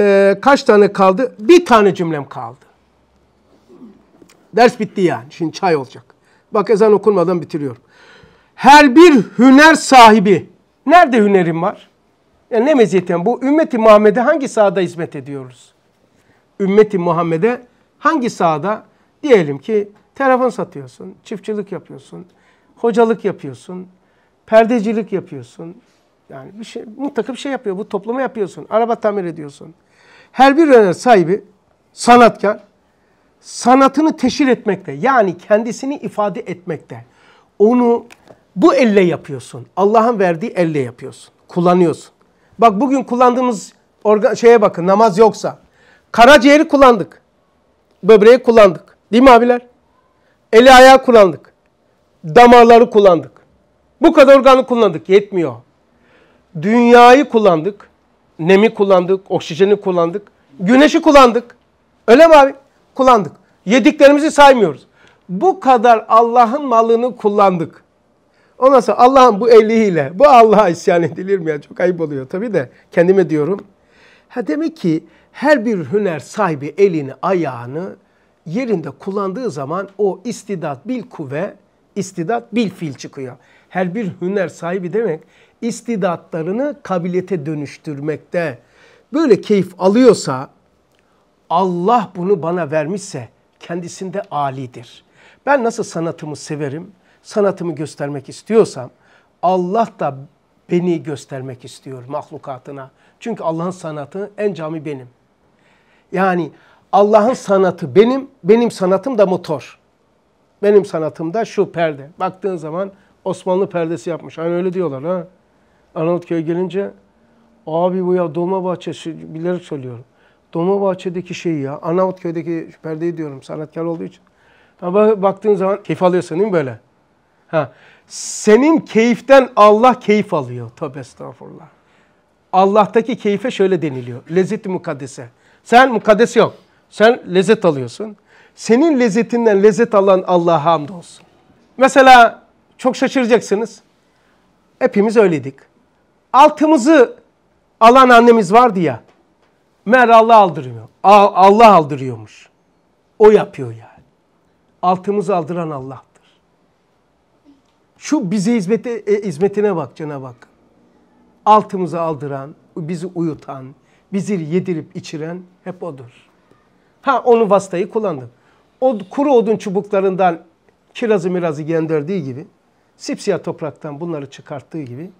e, kaç tane kaldı? Bir tane cümlem kaldı. Ders bitti yani. Şimdi çay olacak. Bak ezan okunmadan bitiriyorum. Her bir hüner sahibi. Nerede hünerim var? Yani ne meziyetten bu? Ümmeti Muhammed'e hangi sahada hizmet ediyoruz? Ümmeti Muhammed'e hangi sahada? Diyelim ki telefon satıyorsun, çiftçilik yapıyorsun, hocalık yapıyorsun, perdecilik yapıyorsun. Yani bir şey, mutlaka bir şey yapıyor. Bu toplama yapıyorsun. Araba tamir ediyorsun. Her bir öne sahibi sanatkar sanatını teşhir etmekte yani kendisini ifade etmekte. Onu bu elle yapıyorsun. Allah'ın verdiği elle yapıyorsun. Kullanıyorsun. Bak bugün kullandığımız organ şeye bakın namaz yoksa. Karaciğeri kullandık. Böbreği kullandık. Değil mi abiler? Eli ayağı kullandık. Damarları kullandık. Bu kadar organı kullandık. Yetmiyor. Dünyayı kullandık. Nemi kullandık. Oksijeni kullandık. Güneşi kullandık. Öyle mi abi? Kullandık. Yediklerimizi saymıyoruz. Bu kadar Allah'ın malını kullandık. Ondan sonra Allah'ın bu eliyle, bu Allah'a isyan edilir mi ya? Çok ayıp oluyor tabii de kendime diyorum. Ha demek ki her bir hüner sahibi elini, ayağını yerinde kullandığı zaman o istidat bil kuvve, istidat bil fil çıkıyor. Her bir hüner sahibi demek istidatlarını kabiliyete dönüştürmekte. Böyle keyif alıyorsa Allah bunu bana vermişse kendisinde alidir. Ben nasıl sanatımı severim? sanatımı göstermek istiyorsam Allah da beni göstermek istiyor mahlukatına. Çünkü Allah'ın sanatı en cami benim. Yani Allah'ın sanatı benim, benim sanatım da motor. Benim sanatım da şu perde. Baktığın zaman Osmanlı perdesi yapmış. Hani öyle diyorlar ha. Arnavutköy'e gelince abi bu ya Dolmabahçe bilerek söylüyorum. Dolmabahçe'deki şeyi ya Arnavutköy'deki perdeyi diyorum sanatkar olduğu için. Ama baktığın zaman keyif alıyorsun değil mi böyle? Ha. Senin keyiften Allah keyif alıyor. Tövbe estağfurullah. Allah'taki keyfe şöyle deniliyor. Lezzeti mukaddese. Sen mukaddes yok. Sen lezzet alıyorsun. Senin lezzetinden lezzet alan Allah'a hamdolsun. Mesela çok şaşıracaksınız. Hepimiz öyleydik. Altımızı alan annemiz vardı ya. Meğer Allah aldırmıyor. Allah aldırıyormuş. O yapıyor yani. Altımızı aldıran Allah. Şu bize hizmete, e, hizmetine bak cana bak, Altımızı aldıran, bizi uyutan, bizi yedirip içiren hep odur. Ha onu vasıtayı kullandım. O kuru odun çubuklarından kirazı mirazı gönderdiği gibi, sipsiyah topraktan bunları çıkarttığı gibi,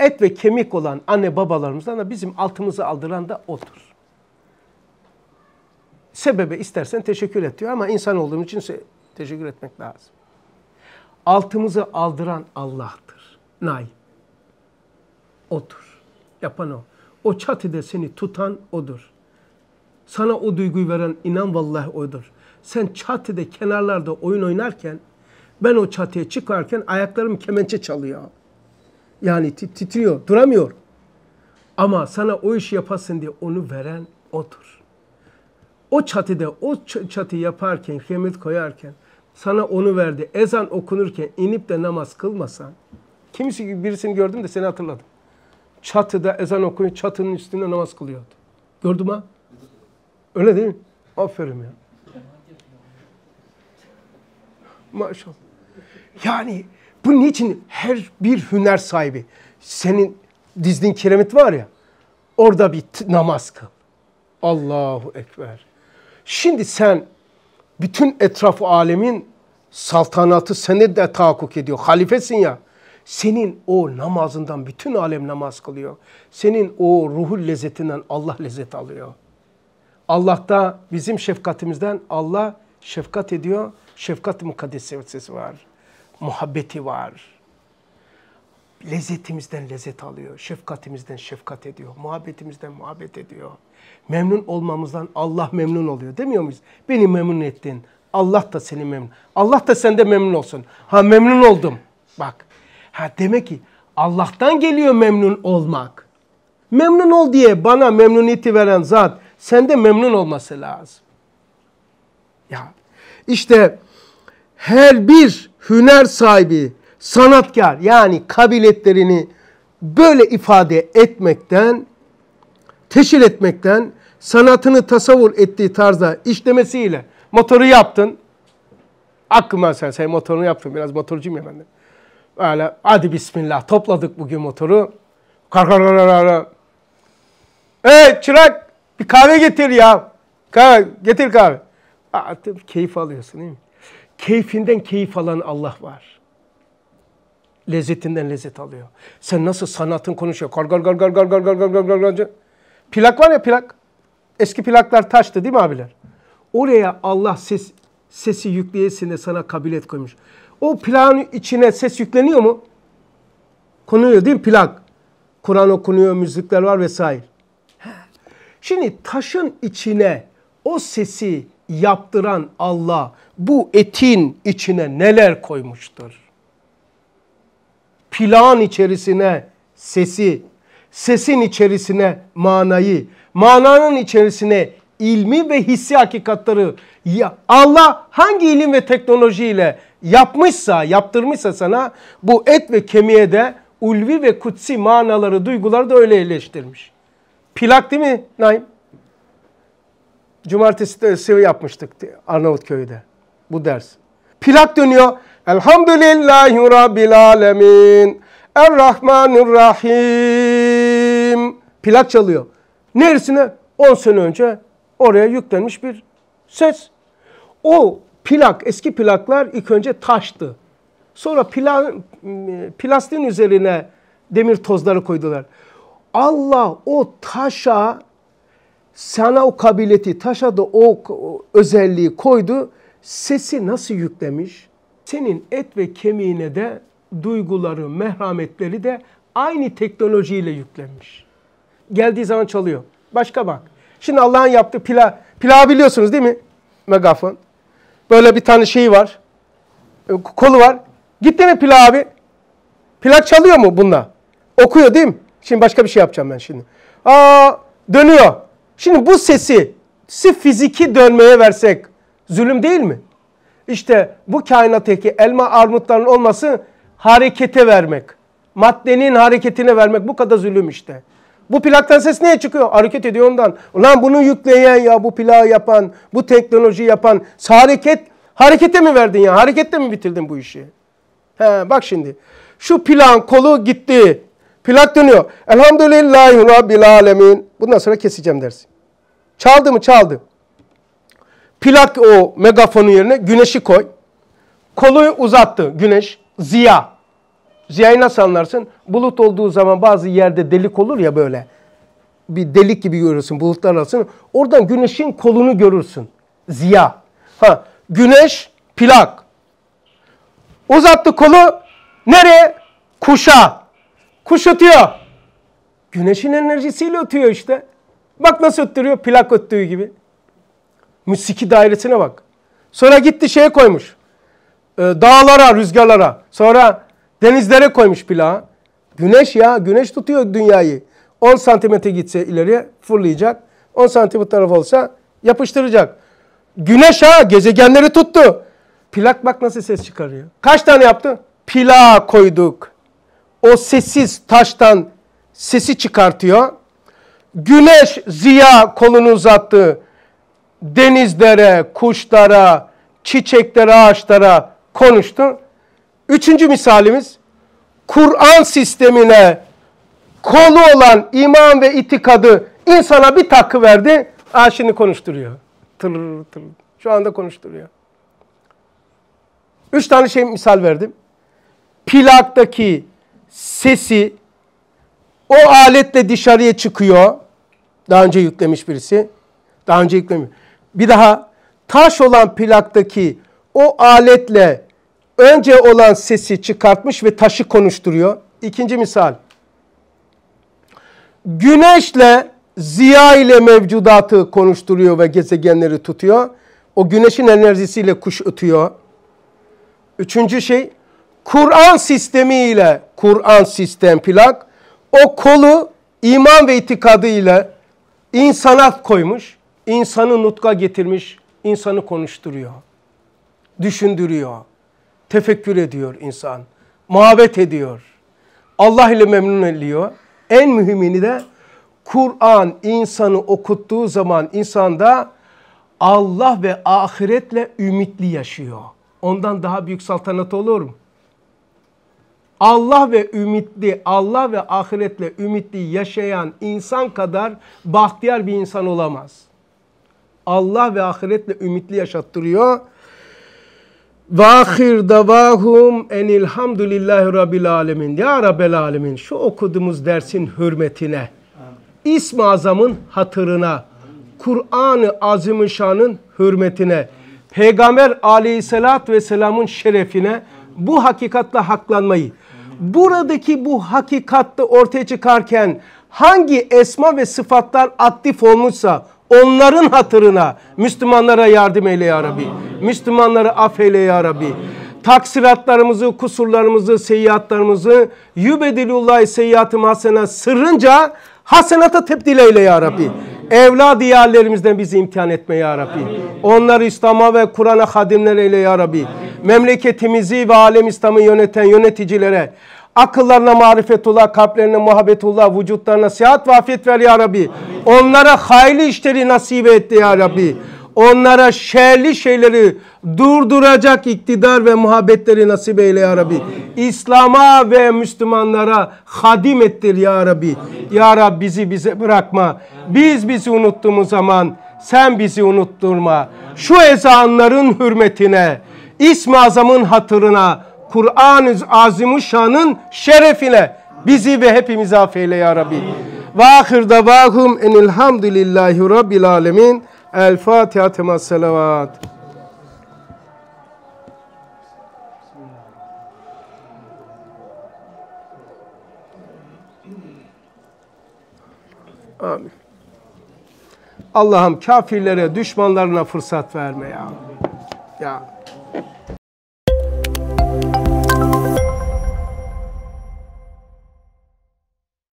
et ve kemik olan anne babalarımızdan da bizim altımızı aldıran da odur. Sebebe istersen teşekkür et diyor ama insan olduğum için teşekkür etmek lazım altımızı aldıran Allah'tır. Nay, Otur. Yapan o. O çatıda seni tutan odur. Sana o duyguyu veren inan vallahi odur. Sen çatıda kenarlarda oyun oynarken ben o çatıya çıkarken ayaklarım kemençe çalıyor. Yani titriyor, duramıyor. Ama sana o işi yapasın diye onu veren odur. O çatıda, o çatı yaparken, kemir koyarken sana onu verdi. Ezan okunurken inip de namaz kılmasan, kimisi gibi birisini gördüm de seni hatırladım. Çatıda ezan okuyor, çatının üstünde namaz kılıyordu. Gördüm ha? Öyle değil mi? Aferin ya. Maşallah. Yani bu niçin her bir hüner sahibi senin dizdiğin kiremit var ya orada bir namaz kıl. Allahu Ekber. Şimdi sen bütün etrafı alemin saltanatı seni de tahakkuk ediyor. Halifesin ya. Senin o namazından bütün alem namaz kılıyor. Senin o ruhul lezzetinden Allah lezzet alıyor. Allah da bizim şefkatimizden Allah şefkat ediyor. Şefkat mukaddesesi var. Muhabbeti var. Lezzetimizden lezzet alıyor. Şefkatimizden şefkat ediyor. Muhabbetimizden muhabbet ediyor memnun olmamızdan Allah memnun oluyor demiyor muyuz? Beni memnun ettin. Allah da seni memnun. Allah da sende memnun olsun. Ha memnun oldum. Bak. Ha demek ki Allah'tan geliyor memnun olmak. Memnun ol diye bana memnuniyeti veren zat sende memnun olması lazım. Ya işte her bir hüner sahibi, sanatkar yani kabiletlerini böyle ifade etmekten, teşhir etmekten sanatını tasavvur ettiği tarzda işlemesiyle motoru yaptın. Aklıma sen, sen motorunu yaptın. Biraz motorcuyum ya ben de. Öyle hadi bismillah topladık bugün motoru. Kar kar kar kar kar. Ee çırak bir kahve getir ya. Kahve, getir kahve. Aa, keyif alıyorsun değil mi? Keyfinden keyif alan Allah var. Lezzetinden lezzet alıyor. Sen nasıl sanatın konuşuyor. Kar kar kar kar kar kar kar kar kar kar. Plak var ya plak. Eski plaklar taştı değil mi abiler? Oraya Allah ses, sesi yükleyesine sana kabilet koymuş. O plağın içine ses yükleniyor mu? Konuyor değil mi plak? Kur'an okunuyor, müzikler var vesaire. Şimdi taşın içine o sesi yaptıran Allah bu etin içine neler koymuştur? Plan içerisine sesi sesin içerisine manayı, mananın içerisine ilmi ve hissi hakikatları Allah hangi ilim ve teknolojiyle yapmışsa, yaptırmışsa sana bu et ve kemiğe de ulvi ve kutsi manaları, duyguları da öyle eleştirmiş. Plak değil mi Naim? Cumartesi de sıvı e yapmıştık Arnavutköy'de bu ders. Plak dönüyor. Elhamdülillahi Rabbil Alemin. Errahmanirrahim plak çalıyor. Neresine? 10 sene önce oraya yüklenmiş bir ses. O plak, eski plaklar ilk önce taştı. Sonra pla, plastiğin üzerine demir tozları koydular. Allah o taşa sana o kabiliyeti, taşa da o özelliği koydu. Sesi nasıl yüklemiş? Senin et ve kemiğine de duyguları, mehrametleri de aynı teknolojiyle yüklenmiş. Geldiği zaman çalıyor. Başka bak. Şimdi Allah'ın yaptığı pilav. Pilav biliyorsunuz değil mi? Megafon. Böyle bir tane şeyi var. E, kolu var. Gitti mi pilav abi? Plak çalıyor mu bununla? Okuyor değil mi? Şimdi başka bir şey yapacağım ben şimdi. Aa dönüyor. Şimdi bu sesi sırf fiziki dönmeye versek zulüm değil mi? İşte bu kainattaki elma armutların olması harekete vermek. Maddenin hareketine vermek bu kadar zulüm işte. Bu plaktan ses niye çıkıyor? Hareket ediyor ondan. Ulan bunu yükleyen ya bu plağı yapan, bu teknoloji yapan hareket harekete mi verdin ya? Harekette mi bitirdin bu işi? He bak şimdi. Şu plan kolu gitti. Plak dönüyor. Elhamdülillahi Rabbil Alemin. Bundan sonra keseceğim dersin. Çaldı mı? Çaldı. Plak o megafonun yerine güneşi koy. Kolu uzattı güneş. Ziya. Ziya'yı nasıl anlarsın? Bulut olduğu zaman bazı yerde delik olur ya böyle. Bir delik gibi görürsün bulutlar arasını. Oradan güneşin kolunu görürsün. Ziya. Ha, güneş plak. Uzattı kolu nereye? Kuşa. Kuş ötüyor. Güneşin enerjisiyle ötüyor işte. Bak nasıl öttürüyor plak öttüğü gibi. Müsiki dairesine bak. Sonra gitti şeye koymuş. Ee, dağlara, rüzgarlara. Sonra Denizlere koymuş plağı. Güneş ya güneş tutuyor dünyayı. 10 santimetre gitse ileriye fırlayacak. 10 santimetre taraf olsa yapıştıracak. Güneş ha gezegenleri tuttu. Plak bak nasıl ses çıkarıyor. Kaç tane yaptı? Plağa koyduk. O sessiz taştan sesi çıkartıyor. Güneş ziya kolunu uzattı. Denizlere, kuşlara, çiçeklere, ağaçlara konuştu. Üçüncü misalimiz Kur'an sistemine kolu olan iman ve itikadı insana bir takı verdi. Aa şimdi konuşturuyor. Tır tır. Şu anda konuşturuyor. Üç tane şey misal verdim. Plaktaki sesi o aletle dışarıya çıkıyor. Daha önce yüklemiş birisi. Daha önce yüklemiş. Bir daha taş olan plaktaki o aletle önce olan sesi çıkartmış ve taşı konuşturuyor. İkinci misal. Güneşle ziya ile mevcudatı konuşturuyor ve gezegenleri tutuyor. O güneşin enerjisiyle kuş ötüyor. Üçüncü şey Kur'an sistemiyle Kur'an sistem plak o kolu iman ve itikadıyla insana koymuş. insanı nutka getirmiş, insanı konuşturuyor. Düşündürüyor tefekkür ediyor insan. Muhabbet ediyor. Allah ile memnun ediyor. En mühimini de Kur'an insanı okuttuğu zaman insanda Allah ve ahiretle ümitli yaşıyor. Ondan daha büyük saltanat olur mu? Allah ve ümitli, Allah ve ahiretle ümitli yaşayan insan kadar bahtiyar bir insan olamaz. Allah ve ahiretle ümitli yaşattırıyor. Vahir davahum enilhamdülillahi rabbil alemin. Ya Rabbel alemin şu okuduğumuz dersin hürmetine, i̇sm Azam'ın hatırına, Kur'an-ı Azimüşşan'ın hürmetine, Peygamber aleyhissalat ve selamın şerefine bu hakikatle haklanmayı, buradaki bu hakikatte ortaya çıkarken hangi esma ve sıfatlar aktif olmuşsa Onların hatırına Müslümanlara yardım eyle ya Rabbi. Müslümanları affeyle ya Rabbi. Taksiratlarımızı, kusurlarımızı, seyyatlarımızı yübedilullah seyyiatı hasena sırrınca hasenata tebdil eyle ya Rabbi. Evlad diyarlerimizden bizi imtihan etme ya Rabbi. Onları İslam'a ve Kur'an'a hadimler eyle ya Rabbi. Memleketimizi ve alem İslam'ı yöneten yöneticilere, Akıllarına marifetullah, kalplerine muhabbetullah, vücutlarına sıhhat ve afiyet ver ya Rabbi. Amin. Onlara hayli işleri nasip etti ya Rabbi. Amin. Onlara şerli şeyleri durduracak iktidar ve muhabbetleri nasip eyle ya Rabbi. İslam'a ve Müslümanlara hadim ettir ya Rabbi. Amin. Ya Rabbi bizi bize bırakma. Amin. Biz bizi unuttuğumuz zaman sen bizi unutturma. Şu ezanların hürmetine, İsmi Azam'ın hatırına, Kur'an-ı Azimuşşan'ın şerefine bizi ve hepimizi affeyle ya Rabbi. Ve ahir davahum enilhamdülillahi rabbil alemin. El Fatiha temas selavat. Amin. Allah'ım kafirlere, düşmanlarına fırsat verme ya. Ya.